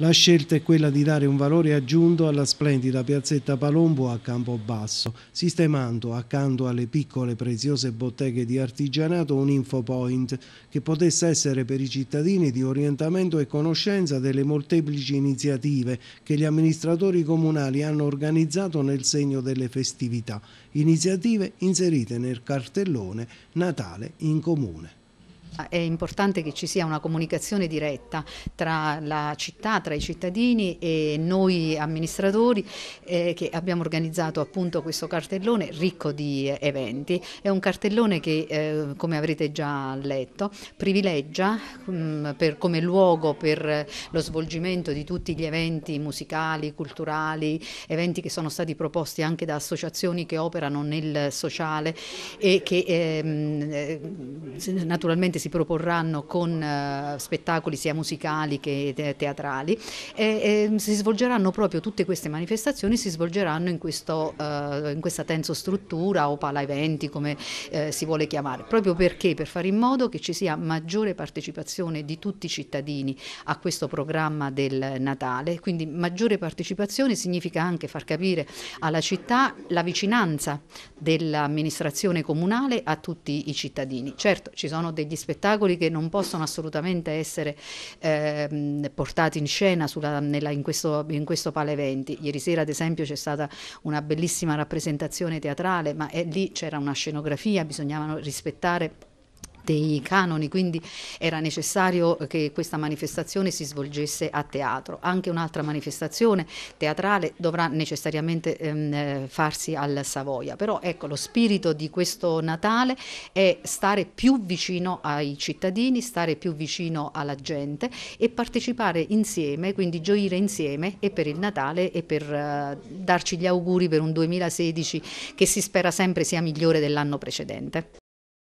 La scelta è quella di dare un valore aggiunto alla splendida piazzetta Palombo a Campobasso, sistemando accanto alle piccole preziose botteghe di artigianato un infopoint che potesse essere per i cittadini di orientamento e conoscenza delle molteplici iniziative che gli amministratori comunali hanno organizzato nel segno delle festività, iniziative inserite nel cartellone Natale in Comune. Ah, è importante che ci sia una comunicazione diretta tra la città, tra i cittadini e noi amministratori eh, che abbiamo organizzato appunto questo cartellone ricco di eh, eventi. È un cartellone che, eh, come avrete già letto, privilegia mh, mm, per, come luogo per lo svolgimento di tutti gli eventi musicali, culturali, eventi che sono stati proposti anche da associazioni che operano nel sociale e che ehm, eh, naturalmente si si proporranno con eh, spettacoli sia musicali che teatrali e, e, si svolgeranno proprio tutte queste manifestazioni si svolgeranno in, questo, eh, in questa tenso struttura o pala eventi come eh, si vuole chiamare proprio perché per fare in modo che ci sia maggiore partecipazione di tutti i cittadini a questo programma del Natale quindi maggiore partecipazione significa anche far capire alla città la vicinanza dell'amministrazione comunale a tutti i cittadini certo ci sono degli spettacoli spettacoli che non possono assolutamente essere eh, portati in scena sulla, nella, in, questo, questo Pale 20. Ieri sera, ad esempio, c'è stata una bellissima rappresentazione teatrale, ma è, eh, lì c'era una scenografia, bisognava rispettare dei canoni, quindi era necessario che questa manifestazione si svolgesse a teatro. Anche un'altra manifestazione teatrale dovrà necessariamente ehm, farsi al Savoia, però ecco lo spirito di questo Natale è stare più vicino ai cittadini, stare più vicino alla gente e partecipare insieme, quindi gioire insieme e per il Natale e per eh, darci gli auguri per un 2016 che si spera sempre sia migliore dell'anno precedente.